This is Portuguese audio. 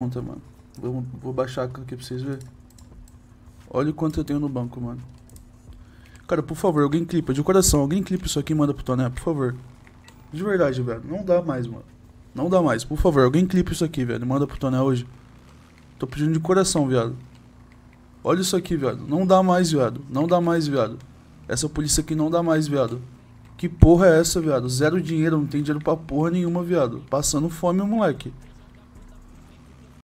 conta, mano. Vou, vou baixar aqui pra vocês verem. Olha o quanto eu tenho no banco, mano. Cara, por favor, alguém clipa. De coração, alguém clipa isso aqui e manda pro Toné, por favor. De verdade, velho. Não dá mais, mano. Não dá mais. Por favor, alguém clipa isso aqui, velho. Manda pro Toné hoje. Tô pedindo de coração, viado. Olha isso aqui, viado. Não dá mais, viado. Não dá mais, viado. Essa polícia aqui não dá mais, viado. Que porra é essa, viado? Zero dinheiro, não tem dinheiro pra porra nenhuma, viado. Passando fome, moleque.